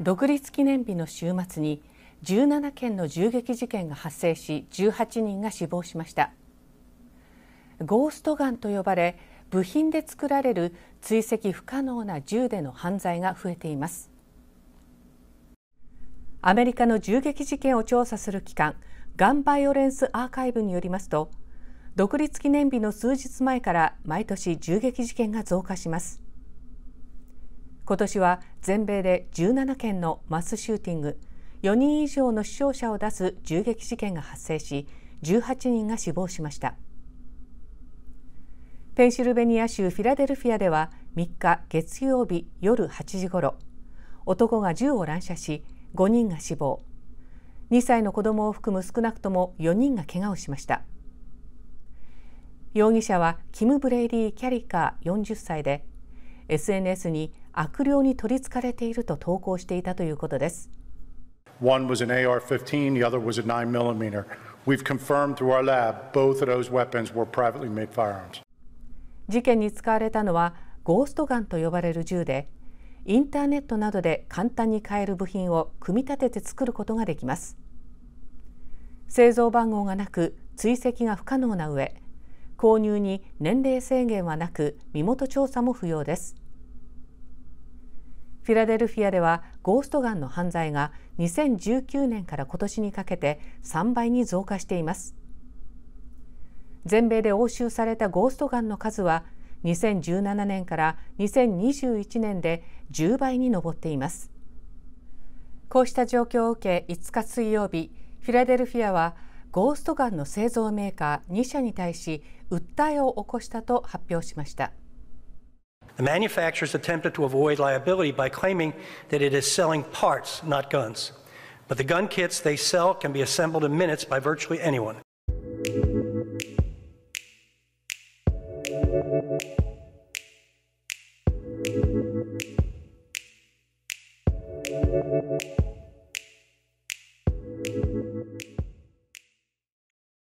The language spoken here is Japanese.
独立記念日の週末に17件の銃撃事件が発生し18人が死亡しましたゴーストガンと呼ばれ部品で作られる追跡不可能な銃での犯罪が増えていますアメリカの銃撃事件を調査する機関ガンバイオレンスアーカイブによりますと独立記念日の数日前から毎年銃撃事件が増加します今年は全米で17件のマスシューティング4人以上の死傷者を出す銃撃事件が発生し18人が死亡しましたペンシルベニア州フィラデルフィアでは3日月曜日夜8時ごろ男が銃を乱射し5人が死亡2歳の子供を含む少なくとも4人が怪我をしました容疑者はキム・ブレイリー・キャリカー40歳で SNS に悪霊に取りつかれていると投稿していたということです。事件に使われたのはゴーストガンと呼ばれる銃で、インターネットなどで簡単に買える部品を組み立てて作ることができます。製造番号がなく追跡が不可能な上購入に年齢制限はなく身元調査も不要ですフィラデルフィアではゴーストガンの犯罪が2019年から今年にかけて3倍に増加しています全米で押収されたゴーストガンの数は2017年から2021年で10倍に上っていますこうした状況を受け5日水曜日フィラデルフィアはゴーストガンの製造メーカー2社に対し訴えを起こしたと発表しました。The manufacturers attempted to avoid liability by claiming that it is selling parts, not guns. But the gun kits they sell can be assembled in minutes by virtually anyone.